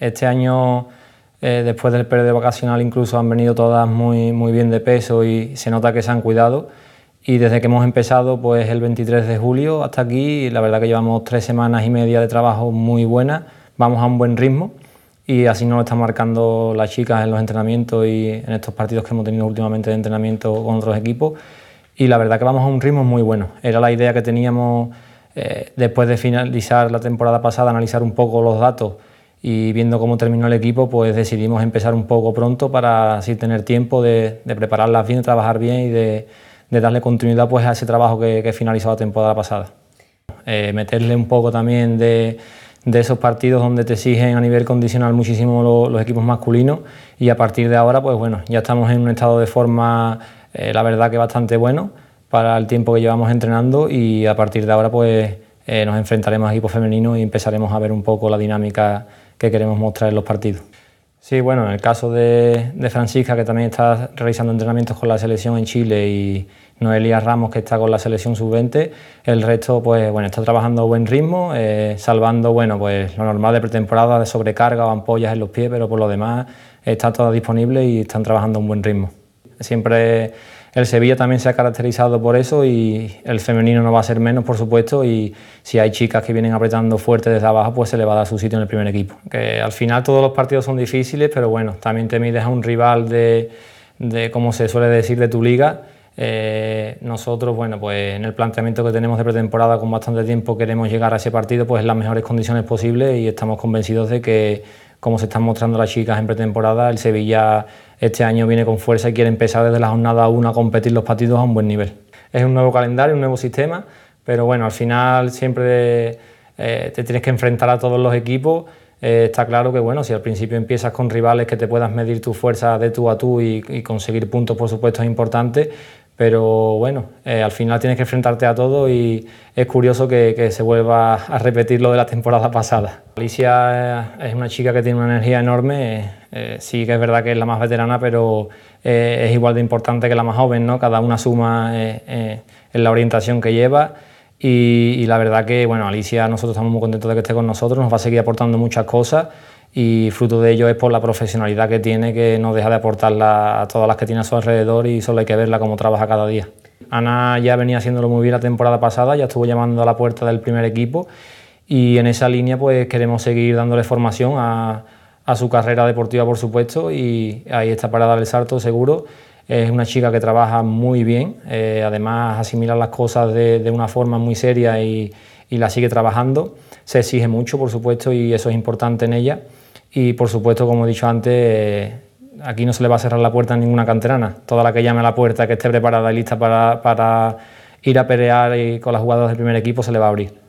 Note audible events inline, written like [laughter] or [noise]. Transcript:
Este año, eh, después del periodo vacacional, incluso han venido todas muy, muy bien de peso y se nota que se han cuidado. Y desde que hemos empezado, pues el 23 de julio hasta aquí, la verdad que llevamos tres semanas y media de trabajo muy buena, vamos a un buen ritmo y así nos lo están marcando las chicas en los entrenamientos y en estos partidos que hemos tenido últimamente de entrenamiento con otros equipos. Y la verdad que vamos a un ritmo muy bueno. Era la idea que teníamos eh, después de finalizar la temporada pasada, analizar un poco los datos y viendo cómo terminó el equipo, pues decidimos empezar un poco pronto para así tener tiempo de, prepararlas bien, trabajar bien y de, darle continuidad pues, a ese trabajo que, que finalizó la temporada pasada. Eh, meterle un poco también de, esos partidos donde te exigen a nivel condicional muchísimo los equipos masculinos y a partir de ahora, pues bueno, ya estamos en un estado de forma, eh, la verdad que bastante bueno para el tiempo que llevamos entrenando y a partir de ahora pues eh, nos enfrentaremos a equipos femeninos y empezaremos a ver un poco la dinámica que queremos mostrar en los partidos. Sí, bueno, en el caso de, Francisca, que también está realizando entrenamientos con la selección en Chile, y Noelia Ramos, que está con la selección sub-20, el resto, pues bueno, está trabajando a buen ritmo, eh, salvando, bueno, pues lo normal de pretemporada, de sobrecarga o ampollas en los pies, pero por lo demás está toda disponible y están trabajando a un buen ritmo. Siempre el Sevilla también se ha caracterizado por eso y el femenino no va a ser menos, por supuesto, y si hay chicas que vienen apretando fuerte desde abajo, pues se le va a dar su sitio en el primer equipo. Que al final todos los partidos son difíciles, pero bueno, también te mides a un rival de, como se suele decir, de tu liga. Eh, nosotros, bueno, pues en el planteamiento que tenemos de pretemporada con bastante tiempo queremos llegar a ese partido pues en las mejores condiciones posibles y estamos convencidos de que como se están mostrando las chicas en pretemporada, el Sevilla este año viene con fuerza y quiere empezar desde la jornada 1 a competir los partidos a un buen nivel. Es un nuevo calendario, un nuevo sistema, pero bueno, al final siempre eh, te tienes que enfrentar a todos los equipos. Eh, está claro que bueno, si al principio empiezas con rivales que te puedas medir tu fuerza de tú a tú y, y conseguir puntos, por supuesto, es importante, pero bueno, eh, al final tienes que enfrentarte a todo y es curioso que, se vuelva a repetir lo de la temporada [laughs] pasada. Alicia eh, es una chica que tiene una energía enorme, eh, sí que es verdad que es la más veterana, pero es igual de importante que la más joven, ¿no? Cada una suma en la orientación que lleva. Y, y, la verdad que, bueno, Alicia, nosotros estamos muy contentos de que esté con nosotros, nos va a seguir aportando muchas cosas y fruto de ello es por la profesionalidad que tiene, que no deja de aportarla a todas las que tiene a su alrededor y solo hay que verla cómo trabaja cada día. Ana ya venía haciéndolo muy bien la temporada pasada, ya estuvo llamando a la puerta del primer equipo y en esa línea pues queremos seguir dándole formación a, su carrera deportiva por supuesto y ahí está Parada el salto seguro. Es una chica que trabaja muy bien, eh, además asimila las cosas de una forma muy seria y, y la sigue trabajando. Se exige mucho, por supuesto, y eso es importante en ella. Y por supuesto, como he dicho antes, eh, aquí no se le va a cerrar la puerta a ninguna canterana. Toda la que llame a la puerta, que esté preparada y lista para, ir a pelear y con las jugadas del primer equipo, se le va a abrir.